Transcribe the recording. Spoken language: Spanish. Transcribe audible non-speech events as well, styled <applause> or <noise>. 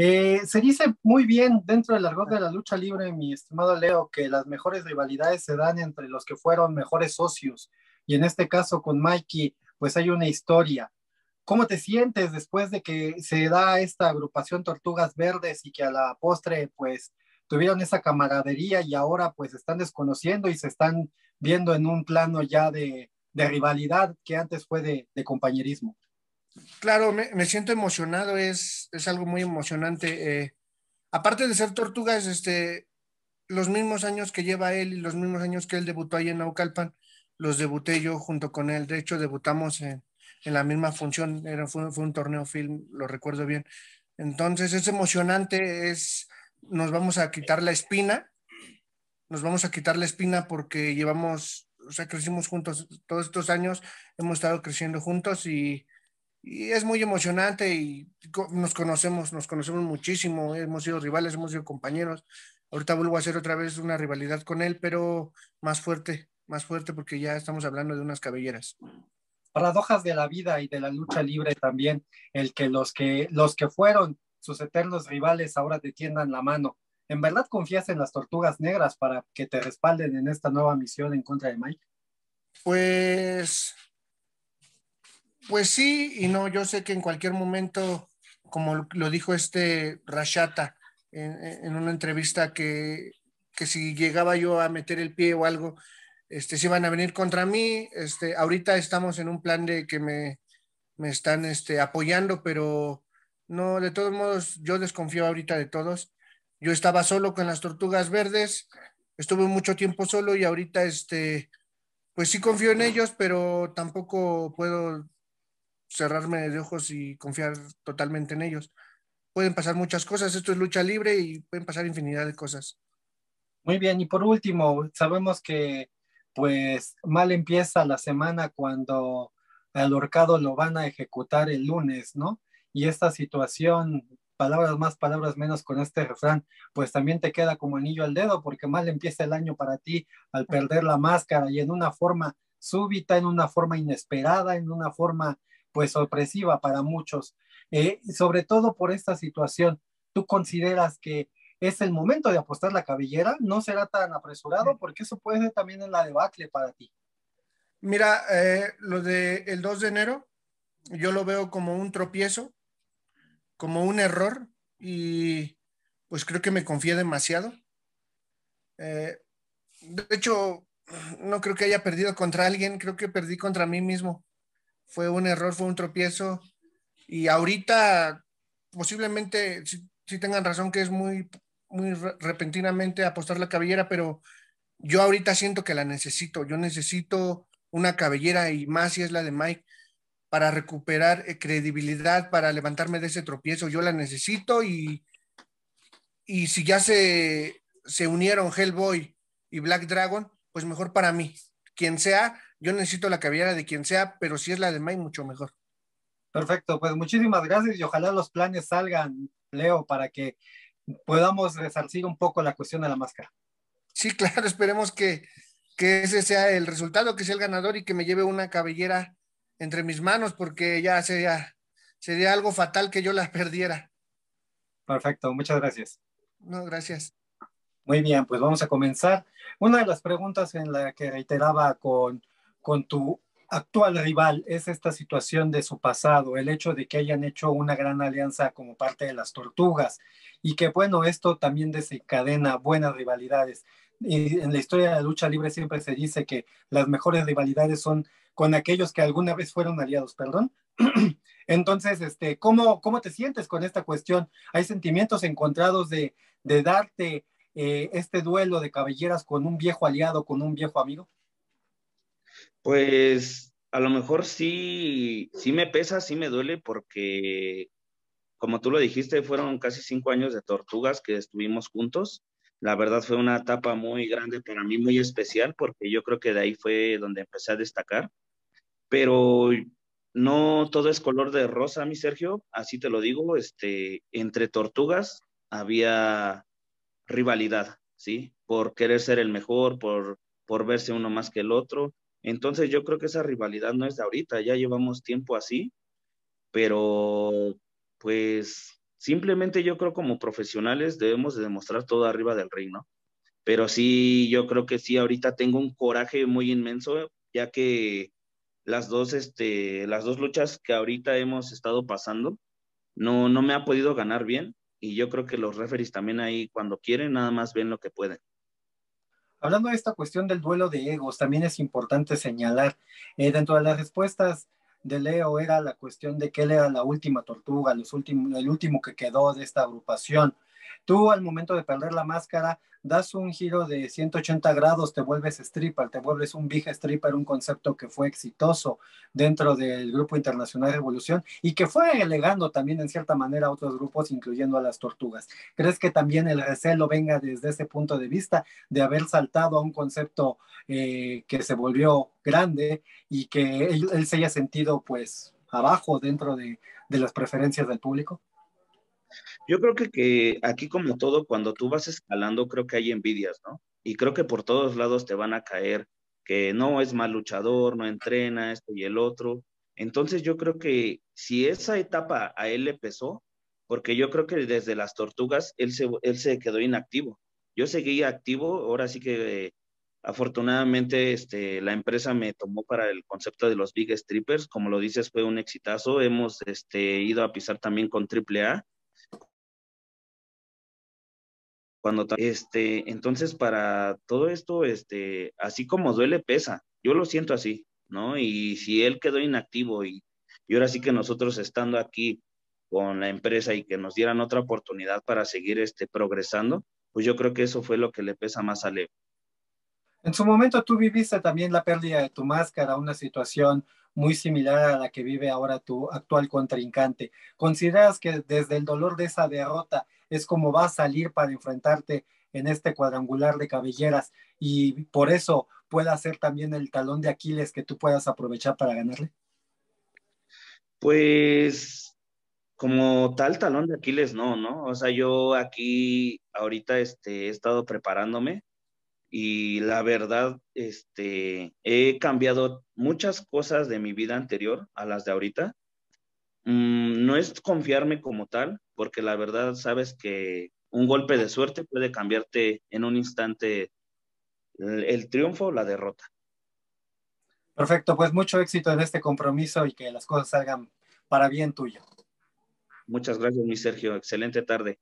Eh, se dice muy bien dentro del argot de la lucha libre, mi estimado Leo, que las mejores rivalidades se dan entre los que fueron mejores socios. Y en este caso con Mikey, pues hay una historia. ¿Cómo te sientes después de que se da esta agrupación Tortugas Verdes y que a la postre pues tuvieron esa camaradería y ahora pues están desconociendo y se están viendo en un plano ya de, rivalidad que antes fue de compañerismo? Claro, me, siento emocionado, es, es, algo muy emocionante. Eh, aparte de ser Tortugas, este, los mismos años que lleva él y los mismos años que él debutó ahí en Naucalpan, los debuté yo junto con él. De hecho, debutamos en, la misma función, Era, fue, un torneo film, lo recuerdo bien. Entonces es emocionante, es, nos vamos a quitar la espina, nos vamos a quitar la espina porque llevamos, o sea, crecimos juntos todos estos años, hemos estado creciendo juntos y y es muy emocionante y nos conocemos, nos conocemos muchísimo, hemos sido rivales, hemos sido compañeros. Ahorita vuelvo a hacer otra vez una rivalidad con él, pero más fuerte, más fuerte porque ya estamos hablando de unas cabelleras. Paradojas de la vida y de la lucha libre también, el que los que los que fueron sus eternos rivales ahora te tiendan la mano. ¿En verdad confías en las tortugas negras para que te respalden en esta nueva misión en contra de Mike? Pues pues sí y no, yo sé que en cualquier momento, como lo dijo este Rashata en, una entrevista, que, si llegaba yo a meter el pie o algo, este, se iban a venir contra mí. Este, ahorita estamos en un plan de que me, están este, apoyando, pero no, de todos modos, yo desconfío ahorita de todos. Yo estaba solo con las tortugas verdes, estuve mucho tiempo solo y ahorita, este, pues sí confío en ellos, pero tampoco puedo cerrarme de ojos y confiar totalmente en ellos. Pueden pasar muchas cosas, esto es lucha libre y pueden pasar infinidad de cosas. Muy bien, y por último, sabemos que pues mal empieza la semana cuando al horcado lo van a ejecutar el lunes, ¿no? Y esta situación, palabras más, palabras menos con este refrán, pues también te queda como anillo al dedo, porque mal empieza el año para ti al perder la máscara y en una forma súbita, en una forma inesperada, en una forma pues sorpresiva para muchos, eh, sobre todo por esta situación. ¿Tú consideras que es el momento de apostar la cabellera? ¿No será tan apresurado? Porque eso puede ser también en la debacle para ti. Mira, eh, lo del el 2 de enero, yo lo veo como un tropiezo, como un error y pues creo que me confié demasiado. Eh, de hecho, no creo que haya perdido contra alguien, creo que perdí contra mí mismo fue un error, fue un tropiezo. Y ahorita posiblemente si tengan razón que es muy, muy repentinamente apostar la cabellera, pero yo ahorita siento que la necesito. Yo necesito una cabellera y más si es la de Mike para recuperar eh, credibilidad, para levantarme de ese tropiezo. Yo la necesito y, y si ya se, se unieron Hellboy y Black Dragon, pues mejor para mí. Quien sea, yo necesito la cabellera de quien sea, pero si es la de May, mucho mejor. Perfecto, pues muchísimas gracias y ojalá los planes salgan, Leo, para que podamos resarcir un poco la cuestión de la máscara. Sí, <laughs> claro, esperemos que, ese sea el resultado, que sea el ganador y que me lleve una cabellera entre mis manos, porque ya sería, sería algo fatal que yo la <laughs> perdiera. Perfecto, muchas gracias. No, gracias. Muy bien, pues vamos a comenzar. Una de las preguntas en la que reiteraba con con tu actual rival es esta situación de su pasado, el hecho de que hayan hecho una gran alianza como parte de las tortugas y que bueno, esto también desencadena buenas rivalidades. Y en la historia de la lucha libre siempre se dice que las mejores rivalidades son con aquellos que alguna vez fueron aliados, perdón. <clears throat> Entonces, este, ¿cómo, ¿cómo te sientes con esta cuestión? ¿Hay sentimientos encontrados de, de darte eh, este duelo de cabelleras con un viejo aliado, con un viejo amigo? Pues a lo mejor sí, sí me pesa, sí me duele porque, como tú lo dijiste, fueron casi cinco años de tortugas que estuvimos juntos. La verdad fue una etapa muy grande para mí, muy especial, porque yo creo que de ahí fue donde empecé a destacar. Pero no todo es color de rosa, mi Sergio, así te lo digo, este, entre tortugas había rivalidad, ¿sí? Por querer ser el mejor, por, por verse uno más que el otro, entonces yo creo que esa rivalidad no es de ahorita, ya llevamos tiempo así, pero pues simplemente yo creo como profesionales debemos de demostrar todo arriba del ring, ¿no? Pero sí, yo creo que sí, ahorita tengo un coraje muy inmenso, ya que las dos, este, las dos luchas que ahorita hemos estado pasando, no, no me ha podido ganar bien y yo creo que los referees también ahí cuando quieren nada más ven lo que pueden. Hablando de esta cuestión del duelo de egos, también es importante señalar, eh, dentro de las respuestas de Leo era la cuestión de que él era la última tortuga, el último que quedó de esta agrupación. Tú al momento de perder la máscara, das un giro de 180 grados, te vuelves stripper, te vuelves un big stripper, un concepto que fue exitoso dentro del Grupo Internacional de Evolución y que fue elegando también en cierta manera a otros grupos, incluyendo a las tortugas. ¿Crees que también el recelo venga desde ese punto de vista de haber saltado a un concepto eh, que se volvió grande y que él, se haya sentido pues abajo dentro de las preferencias del público? Yo creo que, que aquí como todo, cuando tú vas escalando, creo que hay envidias, ¿no? Y creo que por todos lados te van a caer que no es mal luchador, no entrena esto y el otro. Entonces yo creo que si esa etapa a él le pesó, porque yo creo que desde las tortugas él se, él se quedó inactivo. Yo seguí activo, ahora sí que eh, afortunadamente este, la empresa me tomó para el concepto de los big strippers, como lo dices fue un exitazo, hemos este, ido a pisar también con AAA este, entonces para todo esto, este, así como duele, pesa. Yo lo siento así, ¿no? Y si él quedó inactivo y, y ahora sí que nosotros estando aquí con la empresa y que nos dieran otra oportunidad para seguir este, progresando, pues yo creo que eso fue lo que le pesa más a Leo. En su momento tú viviste también la pérdida de tu máscara, una situación muy similar a la que vive ahora tu actual contrincante. ¿Consideras que desde el dolor de esa derrota es como va a salir para enfrentarte en este cuadrangular de cabelleras y por eso pueda ser también el talón de Aquiles que tú puedas aprovechar para ganarle? Pues como tal talón de Aquiles no, ¿no? O sea, yo aquí ahorita este, he estado preparándome y la verdad, este, he cambiado muchas cosas de mi vida anterior a las de ahorita. Mm, no es confiarme como tal, porque la verdad sabes que un golpe de suerte puede cambiarte en un instante el triunfo o la derrota. Perfecto, pues mucho éxito en este compromiso y que las cosas salgan para bien tuyo. Muchas gracias, mi Sergio. Excelente tarde.